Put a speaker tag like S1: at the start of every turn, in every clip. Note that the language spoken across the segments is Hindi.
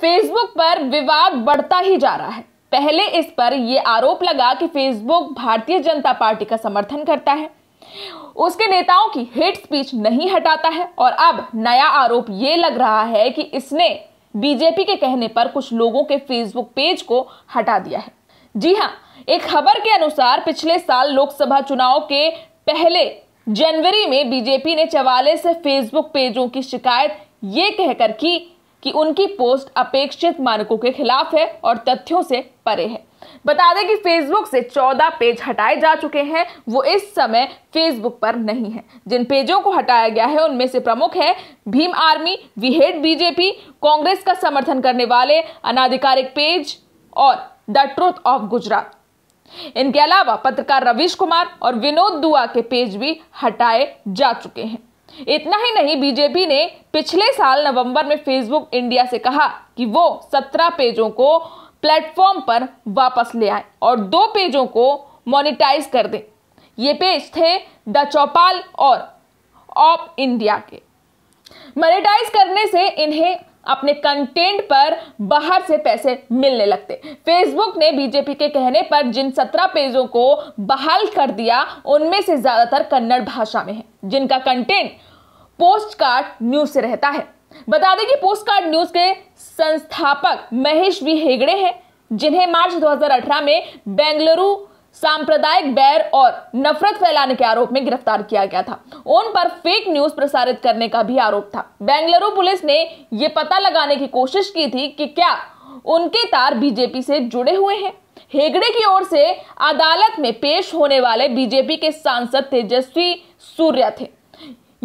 S1: फेसबुक पर विवाद बढ़ता ही जा रहा है पहले इस पर यह आरोप लगा कि फेसबुक भारतीय जनता पार्टी का समर्थन करता है उसके नेताओं की हेट स्पीच नहीं हटाता है और अब नया आरोप यह लग रहा है कि इसने बीजेपी के कहने पर कुछ लोगों के फेसबुक पेज को हटा दिया है जी हां एक खबर के अनुसार पिछले साल लोकसभा चुनाव के पहले जनवरी में बीजेपी ने चवाले से फेसबुक पेजों की शिकायत ये कहकर की कि उनकी पोस्ट अपेक्षित मानकों के खिलाफ है और तथ्यों से परे है बता दें कि फेसबुक से 14 पेज हटाए जा चुके हैं वो इस समय फेसबुक पर नहीं है जिन पेजों को हटाया गया है उनमें से प्रमुख है Bhim army we hate BJP Congress का समर्थन करने वाले अनाधिकारिक पेज और द ट्रुथ ऑफ गुजरात इनके अलावा पत्रकार रविश कुमार और विनोद दुआ के पेज भी हटाए जा चुके हैं इतना ही नहीं बीजेपी ने पिछले साल नवंबर में फेसबुक इंडिया से कहा कि वो सत्रह पेजों को प्लेटफॉर्म पर वापस ले आए और दो पेजों को मोनिटाइज कर दें ये पेज थे द चौपाल और ऑप इंडिया के मोनिटाइज करने से इन्हें अपने कंटेंट पर बाहर से पैसे मिलने लगते फेसबुक ने बीजेपी के कहने पर जिन सत्रह पेजों को बहाल कर दिया उनमें से ज्यादातर कन्नड़ भाषा में है जिनका कंटेंट पोस्ट कार्ड न्यूज से रहता है बता दें कि पोस्ट कार्ड न्यूज के संस्थापक महेश वी हेगड़े हैं जिन्हें मार्च 2018 में बेंगलुरु सांप्रदायिक बैर और नफरत फैलाने के आरोप में गिरफ्तार किया गया था उन पर फेक न्यूज प्रसारित करने का भी आरोप था बेंगलुरु पुलिस ने यह पता लगाने की कोशिश की थी कि क्या उनके तार बीजेपी से जुड़े हुए हैं हेगड़े की ओर से अदालत में पेश होने वाले बीजेपी के सांसद तेजस्वी सूर्य थे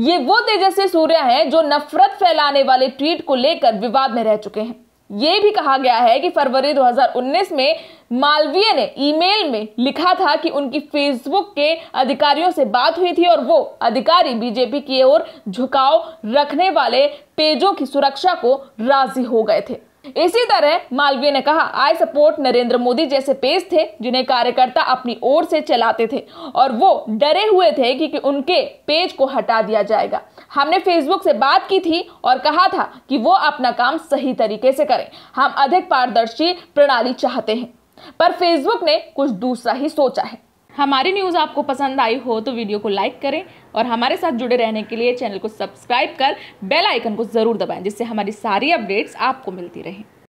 S1: ये वो तेजस्वी सूर्य हैं जो नफरत फैलाने वाले ट्वीट को लेकर विवाद में रह चुके हैं ये भी कहा गया है कि फरवरी 2019 में मालवीय ने ईमेल में लिखा था कि उनकी फेसबुक के अधिकारियों से बात हुई थी और वो अधिकारी बीजेपी की ओर झुकाव रखने वाले पेजों की सुरक्षा को राजी हो गए थे इसी तरह मालवीय ने कहा आई सपोर्ट नरेंद्र मोदी जैसे पेज थे जिन्हें कार्यकर्ता अपनी ओर से चलाते थे और वो डरे हुए थे कि, कि उनके पेज को हटा दिया जाएगा हमने फेसबुक से बात की थी और कहा था कि वो अपना काम सही तरीके से करें हम अधिक पारदर्शी प्रणाली चाहते हैं पर फेसबुक ने कुछ दूसरा ही सोचा है हमारी न्यूज़ आपको पसंद आई हो तो वीडियो को लाइक करें और हमारे साथ जुड़े रहने के लिए चैनल को सब्सक्राइब कर बेल आइकन को ज़रूर दबाएं जिससे हमारी सारी अपडेट्स आपको मिलती रहें